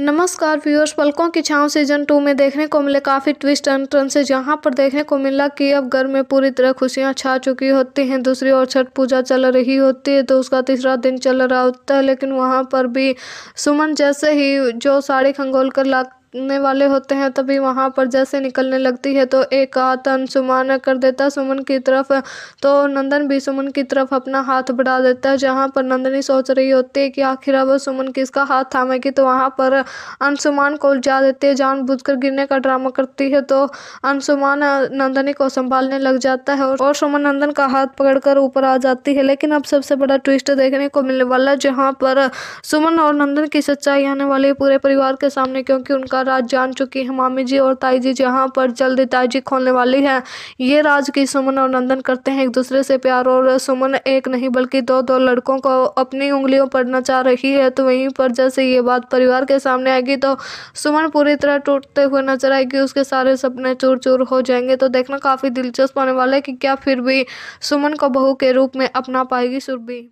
नमस्कार व्यूअर्स पलकों की छांव सीजन टू में देखने को मिले काफ़ी ट्विस्ट एंड टर्न से जहां पर देखने को मिला कि अब घर में पूरी तरह खुशियां छा चुकी होती हैं दूसरी ओर छठ पूजा चल रही होती है तो उसका तीसरा दिन चल रहा होता है लेकिन वहां पर भी सुमन जैसे ही जो साड़ी खंगोल कर ला निकलने वाले होते हैं तभी वहाँ पर जैसे निकलने लगती है तो एक आतन सुमन कर देता सुमन की तरफ तो नंदन भी सुमन की तरफ अपना हाथ बढ़ा देता है जहाँ पर नंदनी सोच रही होती है कि आखिर अब सुमन किसका हाथ थामेगी तो वहाँ पर अंशुमान को उलझा देती है कर गिरने का ड्रामा करती है तो अंशुमान नंदनी को संभालने लग जाता है और सुमन नंदन का हाथ पकड़कर ऊपर आ जाती है लेकिन अब सबसे बड़ा ट्विस्ट देखने को मिलने वाला है जहाँ पर सुमन और नंदन की सच्चाई आने वाली पूरे परिवार के सामने क्योंकि उनका का राज जान चुकी है मामी जी और ताई जी जहाँ पर जल्द ताई जी खोलने वाली है ये राज की सुमन और नंदन करते हैं एक दूसरे से प्यार और सुमन एक नहीं बल्कि दो दो लड़कों को अपनी उंगलियों पर नचा रही है तो वहीं पर जैसे ये बात परिवार के सामने आएगी तो सुमन पूरी तरह टूटते हुए नजर आएगी उसके सारे सपने चूर चूर हो जाएंगे तो देखना काफ़ी दिलचस्प होने वाला है कि क्या फिर भी सुमन को बहू के रूप में अपना पाएगी सुरभि